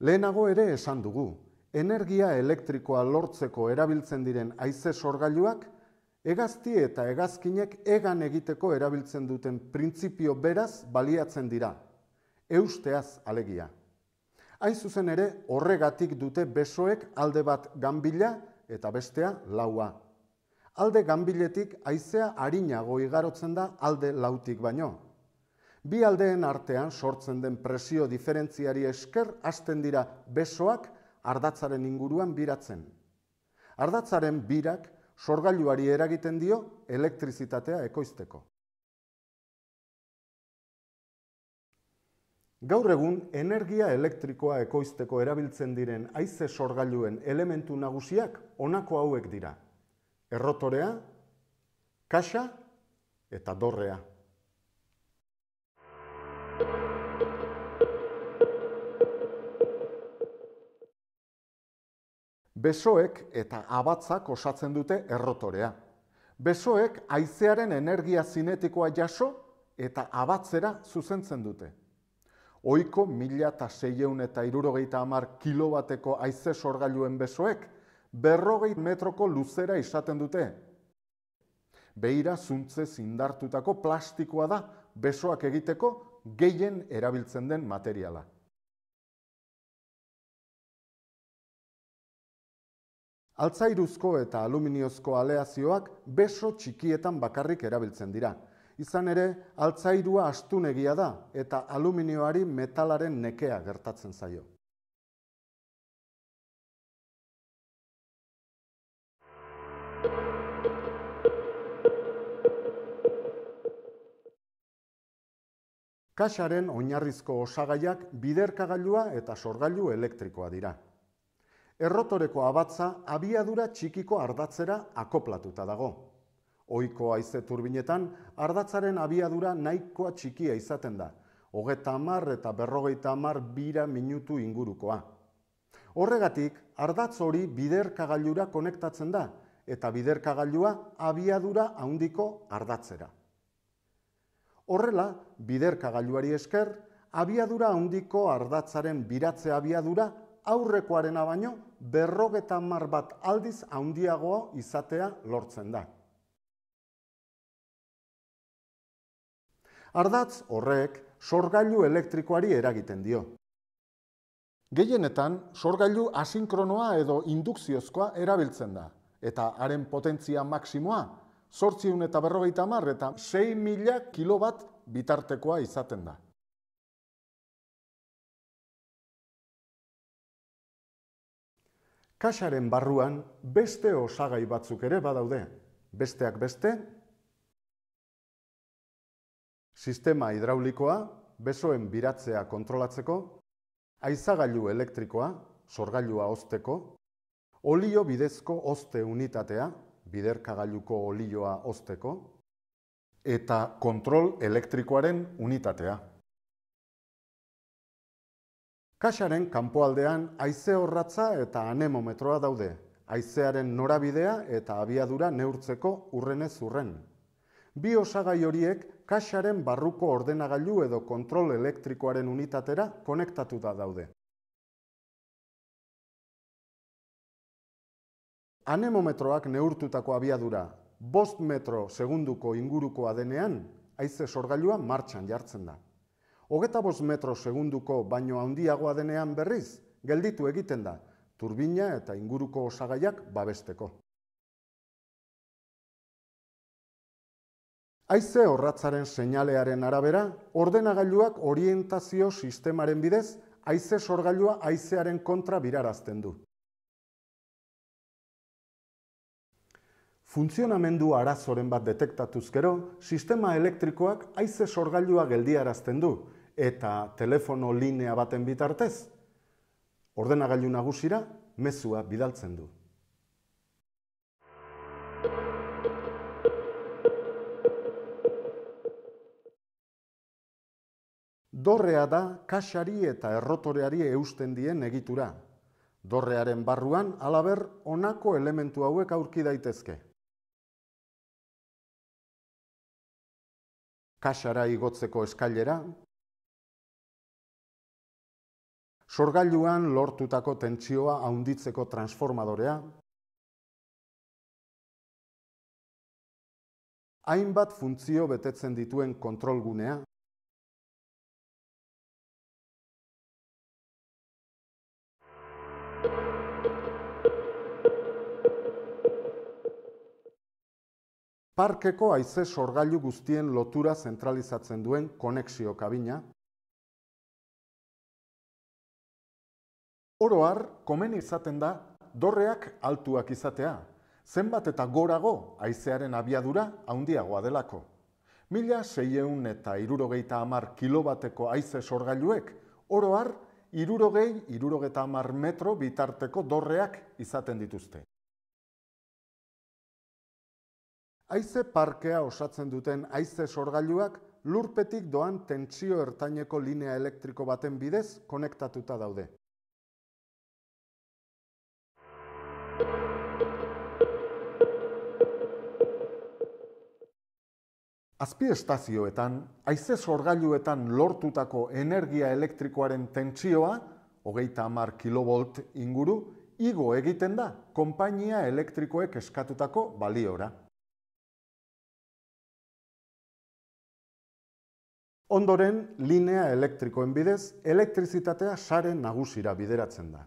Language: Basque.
Lehenago ere esan dugu, energia elektrikoa lortzeko erabiltzen diren aize sorgailuak, hegazti eta hegazkinek egan egiteko erabiltzen duten printzipio beraz baliatzen dira, eusteaz alegia. Hain zuzen ere horregatik dute besoek alde bat gambila eta bestea laua. Alde gambiletik haizea harina goigarotzen da alde lautik baino. Bi aldeen artean sortzen den presio diferentziari esker hasten dira besoak ardatzaren inguruan biratzen. Ardatzaren birak sorgailuari eragiten dio elektrizitatea ekoizteko. Gaur egun, energia elektrikoa ekoizteko erabiltzen diren haize sorgailuen elementu nagusiak honako hauek dira. Errotorea, kaxa eta dorrea. Besoek eta abatzak osatzen dute errotorea. Besoek haizearen energia zinetikoa jaso eta abatzera zuzentzen dute oiko mila eta zeieun eta irurogeita kilobateko aize sorgailuen besoek, berrogei metroko luzera izaten dute. Beira zuntze zindartutako plastikoa da besoak egiteko gehien erabiltzen den materiala. Altzairuzko eta aluminiozko aleazioak beso txikietan bakarrik erabiltzen dira. Izan ere, altzairua astunegia da eta aluminioari metalaren nekea gertatzen zaio. Kaxaren oinarrizko osagaiak biderkagailua eta sorgailu elektrikoa dira. Errotoreko abatza abiadura txikiko ardatzera akoplatuta dago, Oiko aize turbinetan, ardatzaren abiadura nahikoa txikia izaten da. Hogeta amar eta berrogeita amar bira minutu ingurukoa. Horregatik, ardatz hori biderkagailura konektatzen da, eta biderkagailua abiadura haundiko ardatzera. Horrela, biderkagailuari esker, abiadura haundiko ardatzaren biratze abiadura aurrekoaren abaino berrogeta mar bat aldiz haundiagoa izatea lortzen da. Ardatz horrek sorgailu elektrikoari eragiten dio. Gehienetan, sorgailu asinkronoa edo indukziozkoa erabiltzen da, eta haren potentzia maksimoa, sortziun eta berrogeita hamar eta 6 mila kilobat bitartekoa izaten da. Kasaren barruan beste osagai batzuk ere badaude, besteak beste sistema hidraulikoa, besoen biratzea kontrolatzeko, aizagailu elektrikoa, sorgailua osteko, olio bidezko oste unitatea, biderkagailuko olioa osteko, eta kontrol elektrikoaren unitatea. Kaxaren kanpoaldean aize horratza eta anemometroa daude, haizearen norabidea eta abiadura neurtzeko urrenez urren. Bi osagai horiek kaxaren barruko ordenagailu edo kontrol elektrikoaren unitatera konektatu da daude. Anemometroak neurtutako abiadura, bost metro segunduko ingurukoa denean, aize sorgailua martxan jartzen da. Hogeta bost metro segunduko baino handiagoa denean berriz, gelditu egiten da, turbina eta inguruko osagaiak babesteko. Aize horratzaren seinalearen arabera, ordenagailuak orientazio sistemaren bidez, aize sorgailua aizearen kontra birarazten du. Funtzionamendu arazoren bat detektatuz gero, sistema elektrikoak aize sorgailua geldiarazten du, eta telefono linea baten bitartez, ordenagailu nagusira, mezua bidaltzen du. Dorrea da kasari eta errotoreari eusten dien egitura. Dorrearen barruan, alaber, honako elementu hauek aurki daitezke. Kasara igotzeko eskailera. Sorgailuan lortutako tentsioa haunditzeko transformadorea. Hainbat funtzio betetzen dituen kontrolgunea. Parkeko aize sorgailu guztien lotura zentralizatzen duen konexio kabina. Oroar, komen izaten da, dorreak altuak izatea. Zenbat eta gorago aizearen abiadura haundiagoa delako. Mila seieun eta irurogeita amar kilobateko aize sorgailuek, oroar, irurogei, irurogeta amar metro bitarteko dorreak izaten dituzte. Aize parkea osatzen duten aize sorgailuak lurpetik doan tentsio ertaineko linea elektriko baten bidez konektatuta daude. Azpi estazioetan, aizez orgailuetan lortutako energia elektrikoaren tentsioa, hogeita amar kilobolt inguru, igo egiten da, kompainia elektrikoek eskatutako baliora. Ondoren, linea elektrikoen bidez, elektrizitatea sare nagusira bideratzen da.